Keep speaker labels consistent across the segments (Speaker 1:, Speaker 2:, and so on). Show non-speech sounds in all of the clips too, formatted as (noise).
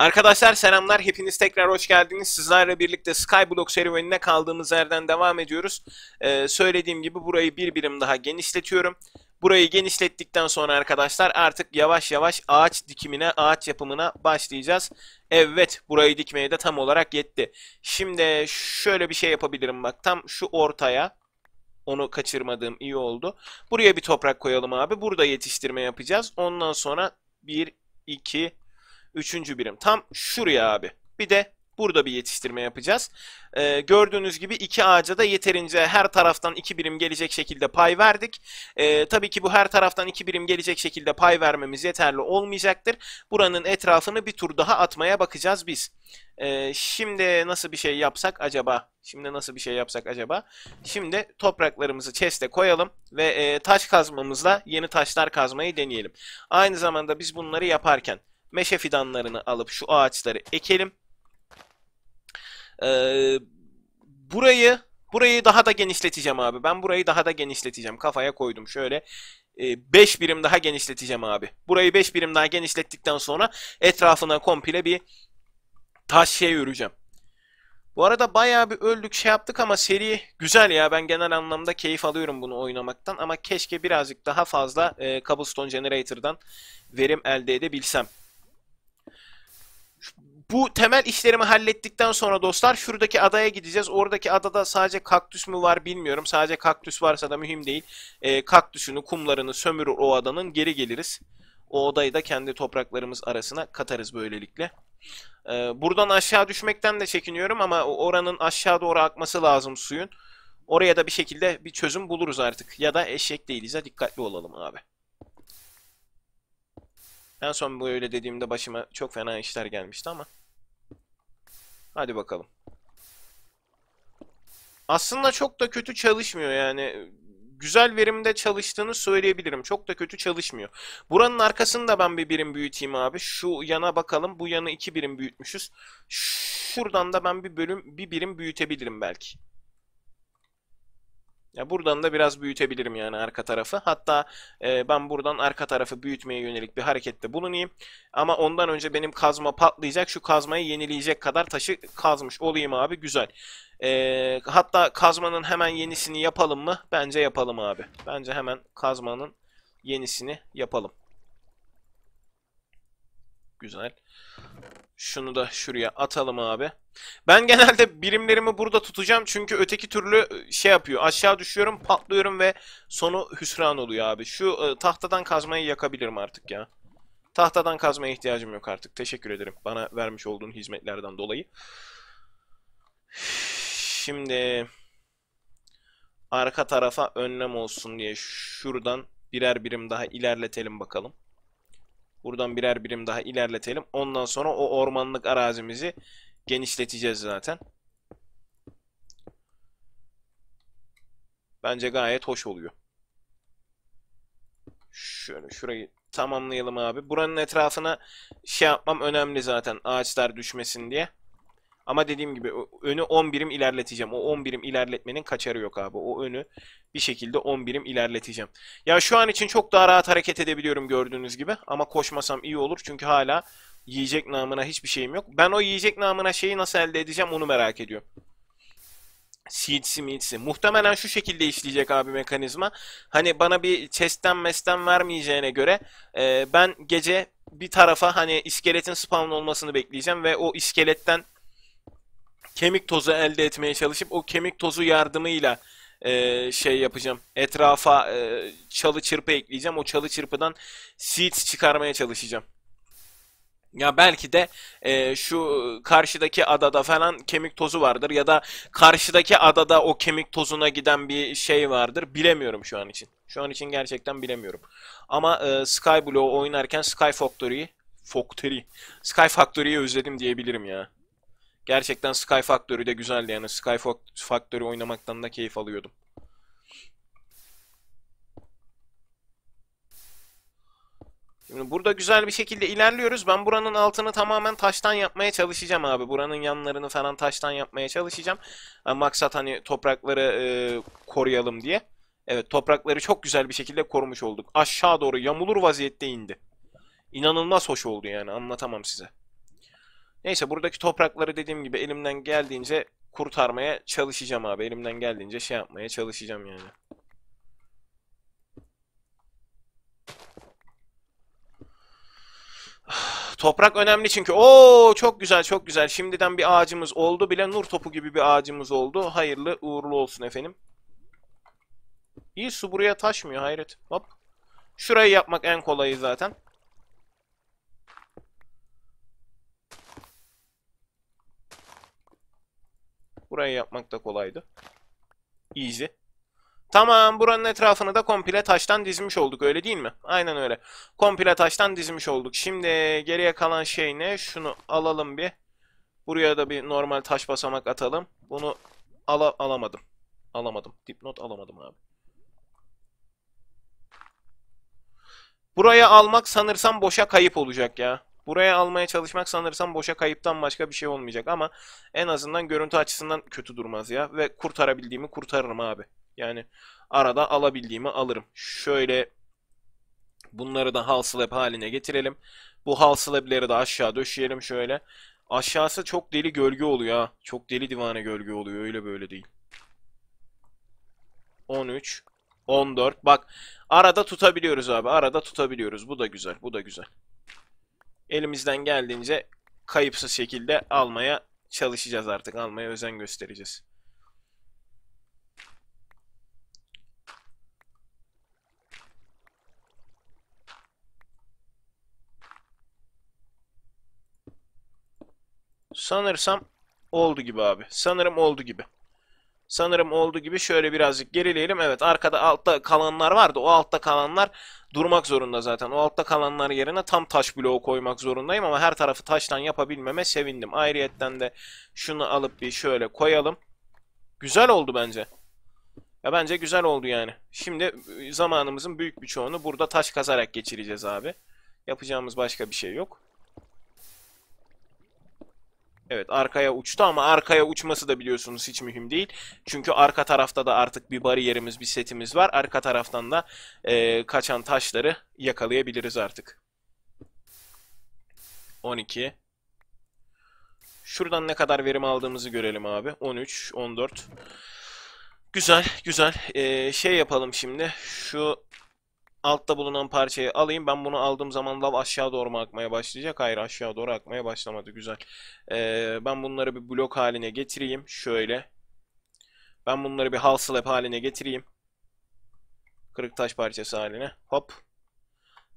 Speaker 1: Arkadaşlar selamlar. Hepiniz tekrar hoş geldiniz. Sizlerle birlikte Skyblock serüvenine kaldığımız yerden devam ediyoruz. Ee, söylediğim gibi burayı bir birim daha genişletiyorum. Burayı genişlettikten sonra arkadaşlar artık yavaş yavaş ağaç dikimine, ağaç yapımına başlayacağız. Evet burayı dikmeye de tam olarak yetti. Şimdi şöyle bir şey yapabilirim bak tam şu ortaya. Onu kaçırmadığım iyi oldu. Buraya bir toprak koyalım abi. Burada yetiştirme yapacağız. Ondan sonra 1, 2, Üçüncü birim. Tam şuraya abi. Bir de burada bir yetiştirme yapacağız. Ee, gördüğünüz gibi iki ağaca da yeterince her taraftan iki birim gelecek şekilde pay verdik. Ee, tabii ki bu her taraftan iki birim gelecek şekilde pay vermemiz yeterli olmayacaktır. Buranın etrafını bir tur daha atmaya bakacağız biz. Ee, şimdi nasıl bir şey yapsak acaba? Şimdi nasıl bir şey yapsak acaba? Şimdi topraklarımızı chest'e koyalım ve e, taş kazmamızla yeni taşlar kazmayı deneyelim. Aynı zamanda biz bunları yaparken meşe fidanlarını alıp şu ağaçları ekelim. Ee, burayı burayı daha da genişleteceğim abi. Ben burayı daha da genişleteceğim. Kafaya koydum şöyle. 5 e, ee, birim daha genişleteceğim abi. Burayı 5 birim daha genişlettikten sonra etrafına komple bir taş şey öreceğim. Bu arada bayağı bir öldük şey yaptık ama seri güzel ya. Ben genel anlamda keyif alıyorum bunu oynamaktan. Ama keşke birazcık daha fazla e, Cobblestone Generator'dan verim elde edebilsem. Bu temel işlerimi hallettikten sonra dostlar şuradaki adaya gideceğiz. Oradaki adada sadece kaktüs mü var bilmiyorum. Sadece kaktüs varsa da mühim değil. E, kaktüsünü, kumlarını sömürür o adanın geri geliriz. O odayı da kendi topraklarımız arasına katarız böylelikle. E, buradan aşağı düşmekten de çekiniyorum ama oranın aşağı doğru akması lazım suyun. Oraya da bir şekilde bir çözüm buluruz artık. Ya da eşek değiliz ha dikkatli olalım abi. En son böyle dediğimde başıma çok fena işler gelmişti ama. Hadi bakalım. Aslında çok da kötü çalışmıyor yani. Güzel verimde çalıştığını söyleyebilirim. Çok da kötü çalışmıyor. Buranın arkasını da ben bir birim büyüteyim abi. Şu yana bakalım. Bu yanı iki birim büyütmüşüz. Şuradan da ben bir bölüm bir birim büyütebilirim belki. Ya buradan da biraz büyütebilirim yani arka tarafı. Hatta e, ben buradan arka tarafı büyütmeye yönelik bir harekette bulunayım. Ama ondan önce benim kazma patlayacak. Şu kazmayı yenileyecek kadar taşı kazmış olayım abi. Güzel. E, hatta kazmanın hemen yenisini yapalım mı? Bence yapalım abi. Bence hemen kazmanın yenisini yapalım. Güzel. Şunu da şuraya atalım abi. Ben genelde birimlerimi burada tutacağım çünkü öteki türlü e, şey yapıyor. Aşağı düşüyorum, patlıyorum ve sonu hüsran oluyor abi. Şu e, tahtadan kazmayı yakabilirim artık ya. Tahtadan kazmaya ihtiyacım yok artık. Teşekkür ederim bana vermiş olduğun hizmetlerden dolayı. Şimdi arka tarafa önlem olsun diye şuradan birer birim daha ilerletelim bakalım. Buradan birer birim daha ilerletelim. Ondan sonra o ormanlık arazimizi genişleteceğiz zaten. Bence gayet hoş oluyor. Şöyle şurayı tamamlayalım abi. Buranın etrafına şey yapmam önemli zaten ağaçlar düşmesin diye. Ama dediğim gibi önü 10 birim ilerleteceğim. O 10 birim ilerletmenin kaçarı yok abi. O önü bir şekilde 10 birim ilerleteceğim. Ya şu an için çok daha rahat hareket edebiliyorum gördüğünüz gibi. Ama koşmasam iyi olur çünkü hala Yiyecek namına hiçbir şeyim yok. Ben o yiyecek namına şeyi nasıl elde edeceğim onu merak ediyorum. Seeds'i meeds'i. Muhtemelen şu şekilde işleyecek abi mekanizma. Hani bana bir chest'ten mesten vermeyeceğine göre e, ben gece bir tarafa hani iskeletin spawn olmasını bekleyeceğim ve o iskeletten kemik tozu elde etmeye çalışıp o kemik tozu yardımıyla e, şey yapacağım. Etrafa e, çalı çırpı ekleyeceğim. O çalı çırpıdan seeds çıkarmaya çalışacağım. Ya belki de e, şu karşıdaki adada falan kemik tozu vardır ya da karşıdaki adada o kemik tozuna giden bir şey vardır. Bilemiyorum şu an için. Şu an için gerçekten bilemiyorum. Ama e, Skyblow oynarken Sky Factory'yi Factory. Sky Factory'yi özledim diyebilirim ya. Gerçekten Sky Factory de güzeldi yani. Sky Factory oynamaktan da keyif alıyordum. Şimdi burada güzel bir şekilde ilerliyoruz. Ben buranın altını tamamen taştan yapmaya çalışacağım abi. Buranın yanlarını falan taştan yapmaya çalışacağım. Yani maksat hani toprakları e, koruyalım diye. Evet toprakları çok güzel bir şekilde korumuş olduk. Aşağı doğru yamulur vaziyette indi. İnanılmaz hoş oldu yani anlatamam size. Neyse buradaki toprakları dediğim gibi elimden geldiğince kurtarmaya çalışacağım abi. Elimden geldiğince şey yapmaya çalışacağım yani. Toprak önemli çünkü. o çok güzel çok güzel. Şimdiden bir ağacımız oldu bile. Nur topu gibi bir ağacımız oldu. Hayırlı uğurlu olsun efendim. İyi su buraya taşmıyor hayret. Hop. Şurayı yapmak en kolayı zaten. Burayı yapmak da kolaydı. Easy. Tamam buranın etrafını da komple taştan dizmiş olduk öyle değil mi? Aynen öyle. Komple taştan dizmiş olduk. Şimdi geriye kalan şey ne? Şunu alalım bir. Buraya da bir normal taş basamak atalım. Bunu ala alamadım. Alamadım. Dipnot alamadım abi. Buraya almak sanırsam boşa kayıp olacak ya. Buraya almaya çalışmak sanırsam boşa kayıptan başka bir şey olmayacak ama en azından görüntü açısından kötü durmaz ya. Ve kurtarabildiğimi kurtarırım abi. Yani arada alabildiğimi alırım. Şöyle bunları da hal slab haline getirelim. Bu hal slab'leri de aşağı döşeyelim şöyle. Aşağısı çok deli gölge oluyor ha. Çok deli divane gölge oluyor. Öyle böyle değil. 13, 14. Bak arada tutabiliyoruz abi. Arada tutabiliyoruz. Bu da güzel. Bu da güzel elimizden geldiğince kayıpsız şekilde almaya çalışacağız artık. Almaya özen göstereceğiz. Sanırsam oldu gibi abi. Sanırım oldu gibi. Sanırım olduğu gibi şöyle birazcık gerileyelim. Evet arkada altta kalanlar vardı. O altta kalanlar durmak zorunda zaten. O altta kalanlar yerine tam taş bloğu koymak zorundayım ama her tarafı taştan yapabilmeme sevindim. Ayrıyetten de şunu alıp bir şöyle koyalım. Güzel oldu bence. Ya bence güzel oldu yani. Şimdi ıı, zamanımızın büyük bir çoğunu burada taş kazarak geçireceğiz abi. Yapacağımız başka bir şey yok. Evet arkaya uçtu ama arkaya uçması da biliyorsunuz hiç mühim değil. Çünkü arka tarafta da artık bir bariyerimiz, bir setimiz var. Arka taraftan da e, kaçan taşları yakalayabiliriz artık. 12. Şuradan ne kadar verim aldığımızı görelim abi. 13, 14. Güzel, güzel. E, şey yapalım şimdi. Şu altta bulunan parçayı alayım. Ben bunu aldığım zaman lav aşağı doğru mu akmaya başlayacak? Hayır aşağı doğru akmaya başlamadı. Güzel. Ee, ben bunları bir blok haline getireyim. Şöyle. Ben bunları bir hal slab haline getireyim. Kırık taş parçası haline. Hop.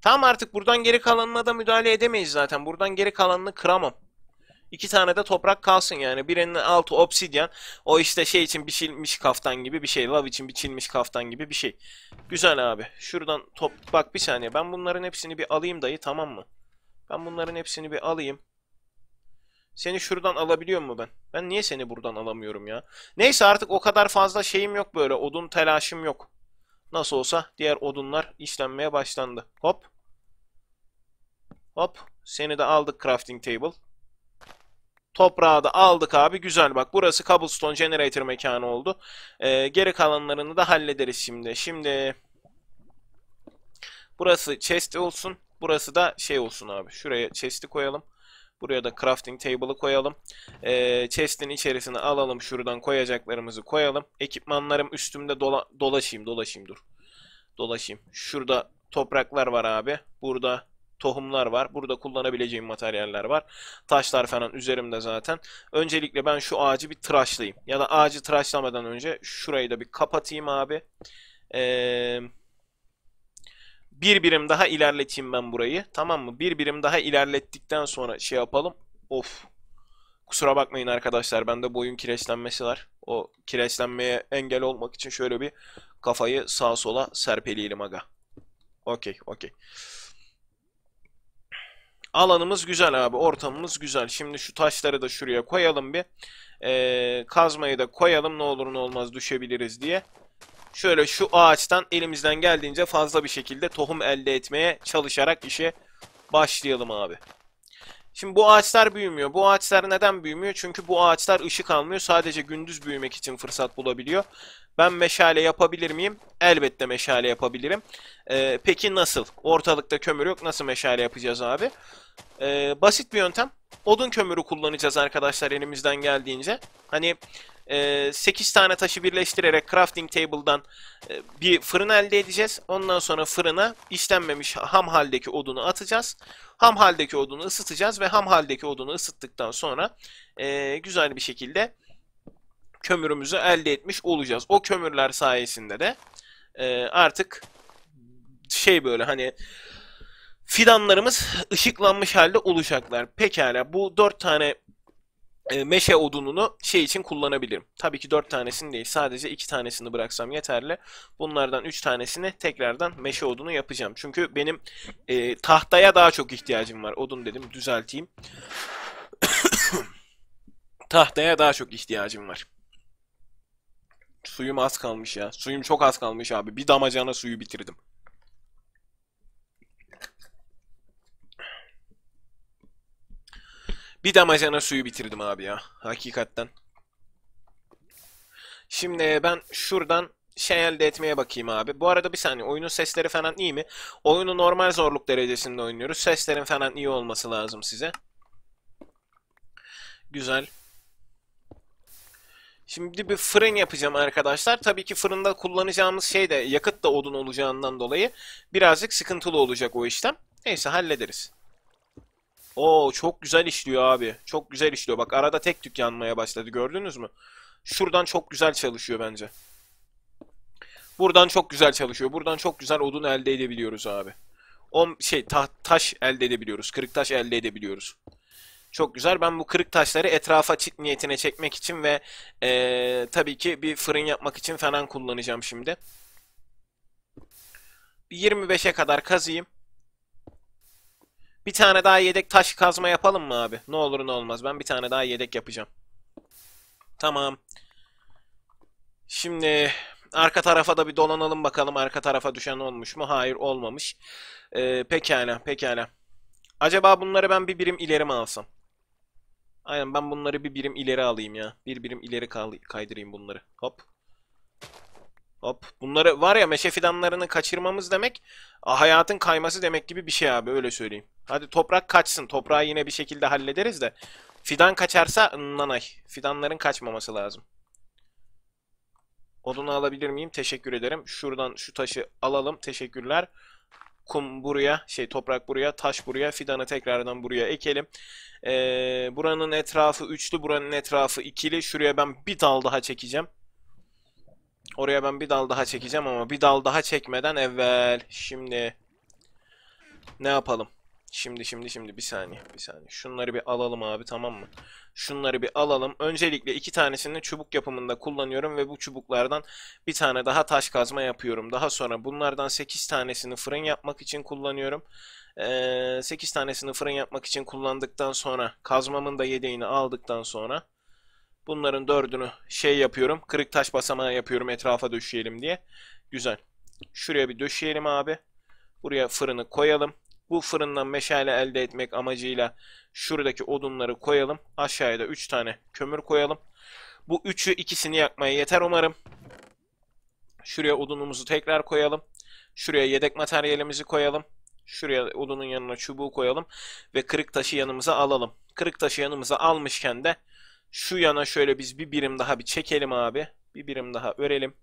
Speaker 1: Tamam artık buradan geri kalanına da müdahale edemeyiz zaten. Buradan geri kalanını kıramam. İki tane de toprak kalsın yani. Birinin altı obsidyen. O işte şey için biçilmiş kaftan gibi bir şey. Lav için biçilmiş kaftan gibi bir şey. Güzel abi. Şuradan top... Bak bir saniye. Ben bunların hepsini bir alayım dayı tamam mı? Ben bunların hepsini bir alayım. Seni şuradan alabiliyor mu ben? Ben niye seni buradan alamıyorum ya? Neyse artık o kadar fazla şeyim yok böyle. Odun telaşım yok. Nasıl olsa diğer odunlar işlenmeye başlandı. Hop. Hop. Seni de aldık crafting table. Toprağı da aldık abi. Güzel bak burası cobblestone generator mekanı oldu. Ee, geri kalanlarını da hallederiz şimdi. Şimdi burası chest olsun. Burası da şey olsun abi. Şuraya chest'i koyalım. Buraya da crafting table'ı koyalım. Ee, chest'in içerisine alalım. Şuradan koyacaklarımızı koyalım. Ekipmanlarım üstümde dola dolaşayım. Dolaşayım dur. Dolaşayım. Şurada topraklar var abi. Burada tohumlar var. Burada kullanabileceğim materyaller var. Taşlar falan üzerimde zaten. Öncelikle ben şu ağacı bir tıraşlayayım. Ya da ağacı tıraşlamadan önce şurayı da bir kapatayım abi. Eee bir birim daha ilerleteyim ben burayı. Tamam mı? Bir birim daha ilerlettikten sonra şey yapalım. Of. Kusura bakmayın arkadaşlar. Bende boyun kireçlenmesi var. O kireçlenmeye engel olmak için şöyle bir kafayı sağa sola serpeleyelim aga. Okey okey. Alanımız güzel abi. Ortamımız güzel. Şimdi şu taşları da şuraya koyalım bir. Ee, kazmayı da koyalım. Ne olur ne olmaz düşebiliriz diye. Şöyle şu ağaçtan elimizden geldiğince fazla bir şekilde tohum elde etmeye çalışarak işe başlayalım abi. Şimdi bu ağaçlar büyümüyor. Bu ağaçlar neden büyümüyor? Çünkü bu ağaçlar ışık almıyor. Sadece gündüz büyümek için fırsat bulabiliyor. Ben meşale yapabilir miyim? Elbette meşale yapabilirim. Ee, peki nasıl? Ortalıkta kömür yok. Nasıl meşale yapacağız abi? Ee, basit bir yöntem. Odun kömürü kullanacağız arkadaşlar elimizden geldiğince. Hani e, 8 tane taşı birleştirerek crafting table'dan e, bir fırın elde edeceğiz. Ondan sonra fırına işlenmemiş ham haldeki odunu atacağız. Ham haldeki odunu ısıtacağız ve ham haldeki odunu ısıttıktan sonra e, güzel bir şekilde kömürümüzü elde etmiş olacağız. O kömürler sayesinde de e, artık şey böyle hani fidanlarımız ışıklanmış halde olacaklar. Pekala bu dört tane e, meşe odununu şey için kullanabilirim. Tabii ki dört tanesini değil sadece iki tanesini bıraksam yeterli. Bunlardan üç tanesini tekrardan meşe odunu yapacağım. Çünkü benim e, tahtaya daha çok ihtiyacım var. Odun dedim düzelteyim. (coughs) tahtaya daha çok ihtiyacım var. Suyum az kalmış ya. Suyum çok az kalmış abi. Bir damacana suyu bitirdim. Bir damacana suyu bitirdim abi ya. Hakikatten. Şimdi ben şuradan şey elde etmeye bakayım abi. Bu arada bir saniye oyunun sesleri falan iyi mi? Oyunu normal zorluk derecesinde oynuyoruz. Seslerin falan iyi olması lazım size. Güzel. Şimdi bir fırın yapacağım arkadaşlar. Tabii ki fırında kullanacağımız şey de yakıt da odun olacağından dolayı birazcık sıkıntılı olacak o işlem. Neyse hallederiz. Oo çok güzel işliyor abi. Çok güzel işliyor. Bak arada tek tük yanmaya başladı gördünüz mü? Şuradan çok güzel çalışıyor bence. Buradan çok güzel çalışıyor. Buradan çok güzel odun elde edebiliyoruz abi. On şey ta taş elde edebiliyoruz. Kırık taş elde edebiliyoruz. Çok güzel. Ben bu kırık taşları etrafa çit niyetine çekmek için ve e, tabii ki bir fırın yapmak için falan kullanacağım şimdi. 25'e kadar kazıyım. Bir tane daha yedek taş kazma yapalım mı abi? Ne olur ne olmaz. Ben bir tane daha yedek yapacağım. Tamam. Şimdi arka tarafa da bir dolanalım bakalım. Arka tarafa düşen olmuş mu? Hayır olmamış. Ee, pekala pekala. Acaba bunları ben bir birim ileri mi alsam? Aynen ben bunları bir birim ileri alayım ya. Bir birim ileri kaydırayım bunları. Hop. Hop. Bunları var ya meşe fidanlarını kaçırmamız demek hayatın kayması demek gibi bir şey abi öyle söyleyeyim. Hadi toprak kaçsın. Toprağı yine bir şekilde hallederiz de. Fidan kaçarsa nanay. Fidanların kaçmaması lazım. Odunu alabilir miyim? Teşekkür ederim. Şuradan şu taşı alalım. Teşekkürler kum buraya, şey toprak buraya, taş buraya, fidanı tekrardan buraya ekelim. Ee, buranın etrafı üçlü, buranın etrafı ikili. Şuraya ben bir dal daha çekeceğim. Oraya ben bir dal daha çekeceğim ama bir dal daha çekmeden evvel. Şimdi ne yapalım? Şimdi şimdi şimdi bir saniye bir saniye. Şunları bir alalım abi tamam mı? Şunları bir alalım. Öncelikle iki tanesini çubuk yapımında kullanıyorum ve bu çubuklardan bir tane daha taş kazma yapıyorum. Daha sonra bunlardan 8 tanesini fırın yapmak için kullanıyorum. Ee, 8 tanesini fırın yapmak için kullandıktan sonra kazmamın da yedeğini aldıktan sonra bunların dördünü şey yapıyorum. Kırık taş basamağı yapıyorum etrafa döşeyelim diye. Güzel. Şuraya bir döşeyelim abi. Buraya fırını koyalım. Bu fırından meşale elde etmek amacıyla şuradaki odunları koyalım. Aşağıya da 3 tane kömür koyalım. Bu üçü ikisini yakmaya yeter umarım. Şuraya odunumuzu tekrar koyalım. Şuraya yedek materyalimizi koyalım. Şuraya odunun yanına çubuğu koyalım. Ve kırık taşı yanımıza alalım. Kırık taşı yanımıza almışken de şu yana şöyle biz bir birim daha bir çekelim abi. Bir birim daha örelim.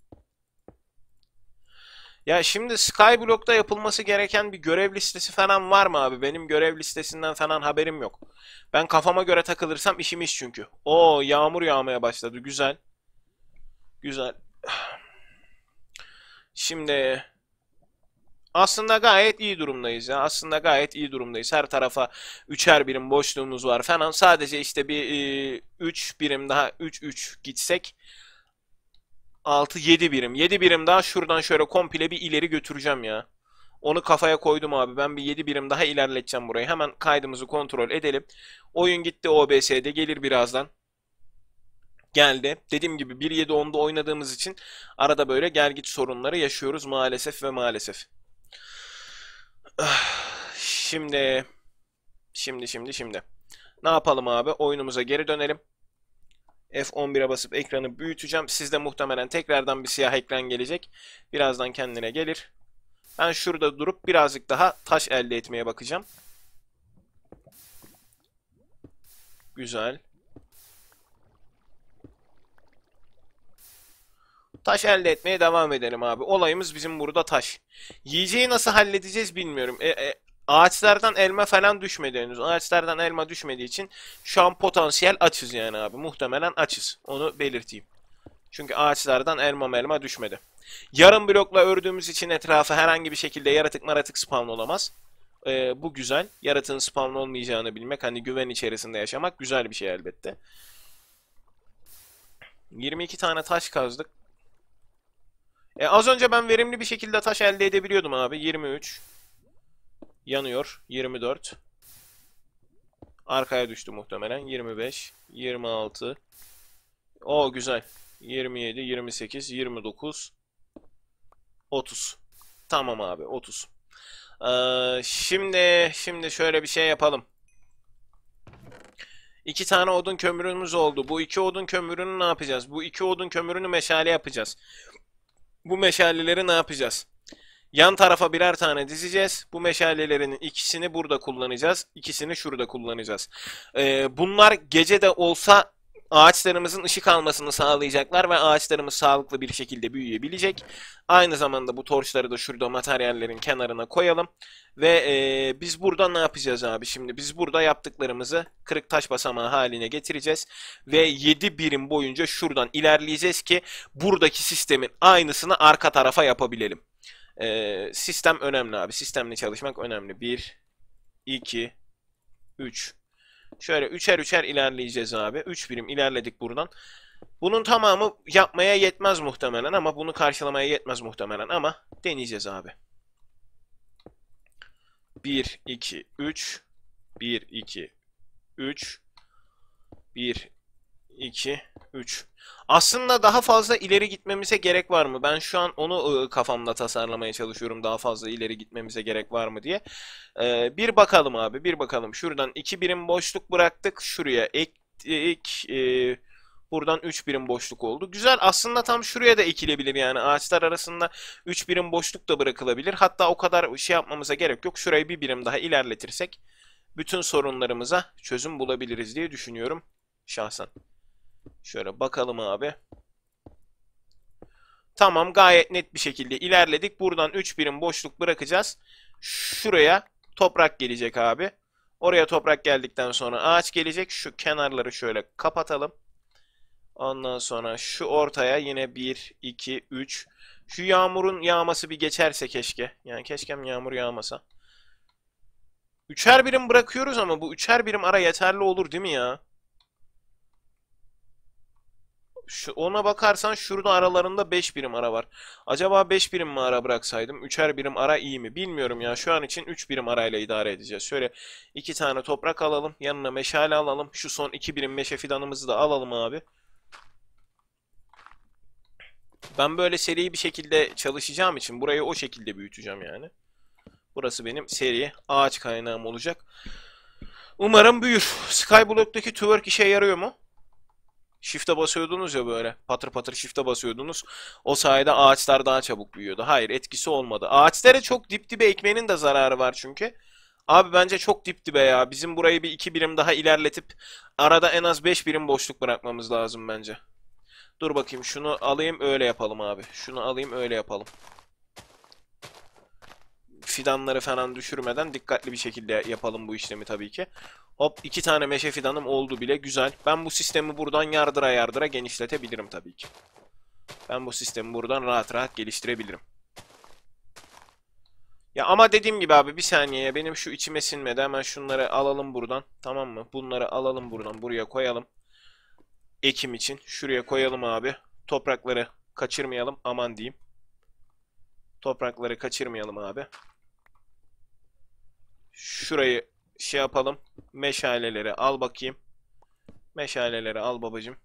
Speaker 1: Ya şimdi Skyblock'ta yapılması gereken bir görev listesi falan var mı abi? Benim görev listesinden falan haberim yok. Ben kafama göre takılırsam işim iş çünkü. Oo yağmur yağmaya başladı. Güzel. Güzel. Şimdi aslında gayet iyi durumdayız ya. Aslında gayet iyi durumdayız. Her tarafa üçer birim boşluğumuz var falan. Sadece işte bir 3 e, birim daha 3 3 gitsek 6, 7 birim. 7 birim daha şuradan şöyle komple bir ileri götüreceğim ya. Onu kafaya koydum abi. Ben bir 7 birim daha ilerleteceğim burayı. Hemen kaydımızı kontrol edelim. Oyun gitti OBS'de. Gelir birazdan. Geldi. Dediğim gibi 7 1.7.10'da oynadığımız için arada böyle gel git sorunları yaşıyoruz maalesef ve maalesef. Ah, şimdi... Şimdi şimdi şimdi. Ne yapalım abi? Oyunumuza geri dönelim. F11'e basıp ekranı büyüteceğim. Sizde muhtemelen tekrardan bir siyah ekran gelecek. Birazdan kendine gelir. Ben şurada durup birazcık daha taş elde etmeye bakacağım. Güzel. Taş elde etmeye devam edelim abi. Olayımız bizim burada taş. Yiyeceği nasıl halledeceğiz bilmiyorum. E, e, Ağaçlardan elma falan düşmedi henüz. Ağaçlardan elma düşmediği için şu an potansiyel açız yani abi. Muhtemelen açız. Onu belirteyim. Çünkü ağaçlardan elma elma düşmedi. Yarım blokla ördüğümüz için etrafı herhangi bir şekilde yaratık maratık spawn olamaz. Ee, bu güzel. Yaratığın spawn olmayacağını bilmek, hani güven içerisinde yaşamak güzel bir şey elbette. 22 tane taş kazdık. E, az önce ben verimli bir şekilde taş elde edebiliyordum abi. 23. Yanıyor. 24. Arkaya düştü muhtemelen. 25, 26. O güzel. 27, 28, 29, 30. Tamam abi 30. Ee, şimdi şimdi şöyle bir şey yapalım. İki tane odun kömürümüz oldu. Bu iki odun kömürünü ne yapacağız? Bu iki odun kömürünü meşale yapacağız. Bu meşaleleri ne yapacağız? Yan tarafa birer tane dizeceğiz. Bu meşalelerin ikisini burada kullanacağız. İkisini şurada kullanacağız. Ee, bunlar gece de olsa ağaçlarımızın ışık almasını sağlayacaklar ve ağaçlarımız sağlıklı bir şekilde büyüyebilecek. Aynı zamanda bu torçları da şurada materyallerin kenarına koyalım. Ve e, biz burada ne yapacağız abi şimdi? Biz burada yaptıklarımızı kırık taş basamağı haline getireceğiz. Ve 7 birim boyunca şuradan ilerleyeceğiz ki buradaki sistemin aynısını arka tarafa yapabilelim. Ee, sistem önemli abi. Sistemle çalışmak önemli. 1, 2, 3. Şöyle üçer üçer ilerleyeceğiz abi. 3 birim ilerledik buradan. Bunun tamamı yapmaya yetmez muhtemelen ama bunu karşılamaya yetmez muhtemelen ama deneyeceğiz abi. 1, 2, 3. 1, 2, 3. 1, 2, 3. Aslında daha fazla ileri gitmemize gerek var mı? Ben şu an onu ıı, kafamda tasarlamaya çalışıyorum. Daha fazla ileri gitmemize gerek var mı diye. Ee, bir bakalım abi bir bakalım. Şuradan 2 birim boşluk bıraktık. Şuraya ek, ek buradan 3 birim boşluk oldu. Güzel aslında tam şuraya da ekilebilir yani. Ağaçlar arasında 3 birim boşluk da bırakılabilir. Hatta o kadar şey yapmamıza gerek yok. Şurayı bir birim daha ilerletirsek bütün sorunlarımıza çözüm bulabiliriz diye düşünüyorum şahsen. Şöyle bakalım abi. Tamam gayet net bir şekilde ilerledik. Buradan 3 birim boşluk bırakacağız. Şuraya toprak gelecek abi. Oraya toprak geldikten sonra ağaç gelecek. Şu kenarları şöyle kapatalım. Ondan sonra şu ortaya yine 1, 2, 3. Şu yağmurun yağması bir geçerse keşke. Yani keşkem yağmur yağmasa. Üçer birim bırakıyoruz ama bu üçer birim ara yeterli olur değil mi ya? Şu, ona bakarsan şurada aralarında 5 birim ara var. Acaba 5 birim mi ara bıraksaydım? 3'er birim ara iyi mi? Bilmiyorum ya. Şu an için 3 birim arayla idare edeceğiz. Şöyle 2 tane toprak alalım. Yanına meşale alalım. Şu son 2 birim meşe fidanımızı da alalım abi. Ben böyle seri bir şekilde çalışacağım için burayı o şekilde büyüteceğim yani. Burası benim seri ağaç kaynağım olacak. Umarım büyür. Skyblock'taki twerk işe yarıyor mu? Şifte basıyordunuz ya böyle patır patır şifte basıyordunuz. O sayede ağaçlar daha çabuk büyüyordu. Hayır etkisi olmadı. Ağaçlara çok dip dibe ekmenin de zararı var çünkü. Abi bence çok dip dibe ya. Bizim burayı bir iki birim daha ilerletip arada en az beş birim boşluk bırakmamız lazım bence. Dur bakayım şunu alayım öyle yapalım abi. Şunu alayım öyle yapalım fidanları falan düşürmeden dikkatli bir şekilde yapalım bu işlemi tabii ki. Hop iki tane meşe fidanım oldu bile güzel. Ben bu sistemi buradan yardıra yardıra genişletebilirim tabii ki. Ben bu sistemi buradan rahat rahat geliştirebilirim. Ya ama dediğim gibi abi bir saniye benim şu içime sinmedi. Hemen şunları alalım buradan. Tamam mı? Bunları alalım buradan. Buraya koyalım. Ekim için. Şuraya koyalım abi. Toprakları kaçırmayalım. Aman diyeyim. Toprakları kaçırmayalım abi. Şurayı şey yapalım. Meşaleleri al bakayım. Meşaleleri al babacım.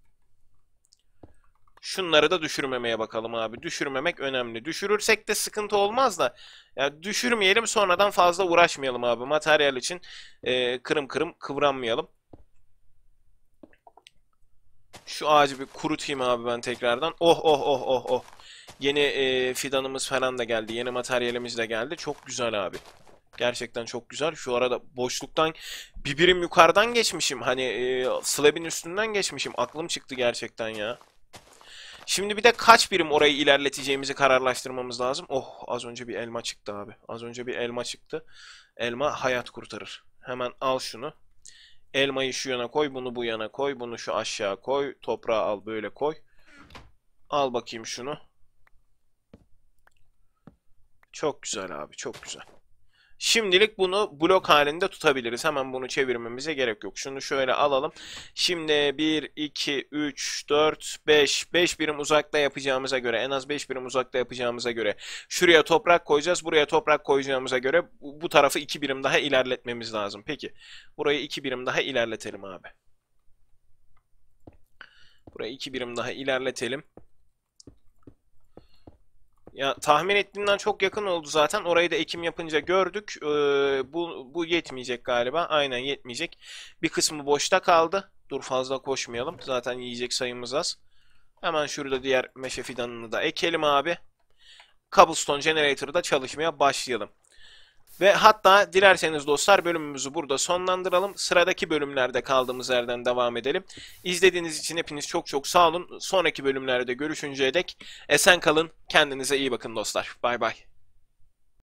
Speaker 1: Şunları da düşürmemeye bakalım abi. Düşürmemek önemli. Düşürürsek de sıkıntı olmaz da. Ya düşürmeyelim sonradan fazla uğraşmayalım abi. Materyal için e, kırım kırım kıvranmayalım. Şu ağacı bir kurutayım abi ben tekrardan. Oh oh oh oh oh. Yeni e, fidanımız falan da geldi. Yeni materyalimiz de geldi. Çok güzel abi. Gerçekten çok güzel. Şu arada boşluktan bir birim yukarıdan geçmişim. Hani e, slab'in üstünden geçmişim. Aklım çıktı gerçekten ya. Şimdi bir de kaç birim orayı ilerleteceğimizi kararlaştırmamız lazım. Oh az önce bir elma çıktı abi. Az önce bir elma çıktı. Elma hayat kurtarır. Hemen al şunu. Elmayı şu yana koy, bunu bu yana koy, bunu şu aşağı koy, toprağı al böyle koy. Al bakayım şunu. Çok güzel abi, çok güzel. Şimdilik bunu blok halinde tutabiliriz. Hemen bunu çevirmemize gerek yok. Şunu şöyle alalım. Şimdi 1, 2, 3, 4, 5. 5 birim uzakta yapacağımıza göre en az 5 birim uzakta yapacağımıza göre şuraya toprak koyacağız. Buraya toprak koyacağımıza göre bu tarafı 2 birim daha ilerletmemiz lazım. Peki burayı 2 birim daha ilerletelim abi. Burayı 2 birim daha ilerletelim. Ya tahmin ettiğimden çok yakın oldu zaten. Orayı da ekim yapınca gördük. Ee, bu bu yetmeyecek galiba. Aynen yetmeyecek. Bir kısmı boşta kaldı. Dur fazla koşmayalım. Zaten yiyecek sayımız az. Hemen şurada diğer meşe fidanını da ekelim abi. Cobblestone da çalışmaya başlayalım. Ve hatta dilerseniz dostlar bölümümüzü burada sonlandıralım. Sıradaki bölümlerde kaldığımız yerden devam edelim. İzlediğiniz için hepiniz çok çok sağ olun. Sonraki bölümlerde görüşünceye dek esen kalın. Kendinize iyi bakın dostlar. Bay bay.